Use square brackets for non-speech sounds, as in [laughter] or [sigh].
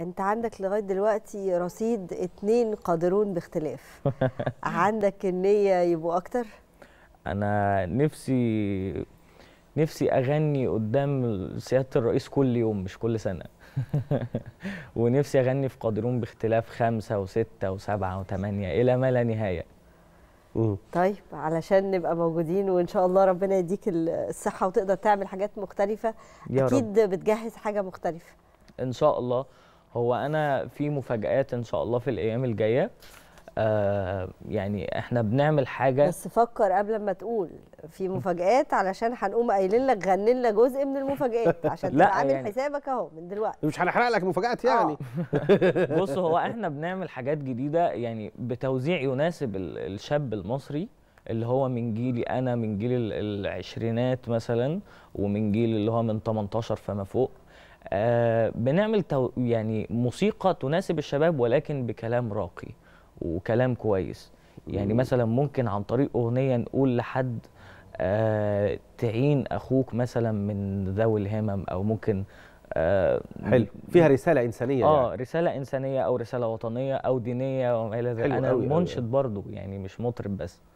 انت عندك لغايه دلوقتي رصيد اتنين قادرون باختلاف [laughs] عندك النيه يبقوا اكتر انا نفسي نفسي اغني قدام سياده الرئيس كل يوم مش كل سنه [laughs] ونفسي اغني في قادرون باختلاف خمسه وسته وسبعه وثمانيه الى ما لا نهايه طيب علشان نبقى موجودين وان شاء الله ربنا يديك الصحه وتقدر تعمل حاجات مختلفه اكيد رب. بتجهز حاجه مختلفه ان شاء الله هو انا في مفاجآت ان شاء الله في الايام الجايه آه يعني احنا بنعمل حاجه بس فكر قبل ما تقول في مفاجآت علشان هنقوم قايلين لك غني لنا جزء من المفاجآت [laughs] عشان تبقى عامل يعني. حسابك اهو من دلوقتي مش هنحرق لك مفاجآت آه. يعني [laughs] بص هو [laughs] احنا بنعمل حاجات جديده يعني بتوزيع يناسب الشاب المصري اللي هو من جيلي انا من جيل العشرينات مثلا ومن جيل اللي هو من 18 فما فوق آه، بنعمل تو يعني موسيقى تناسب الشباب ولكن بكلام راقي وكلام كويس يعني مثلا ممكن عن طريق اغنيه نقول لحد آه، تعين اخوك مثلا من ذوي الهمم او ممكن آه، حلو فيها رساله انسانيه اه يعني. رساله انسانيه او رساله وطنيه او دينيه وما الى ذلك انا أوي منشد برضه برضو يعني مش مطرب بس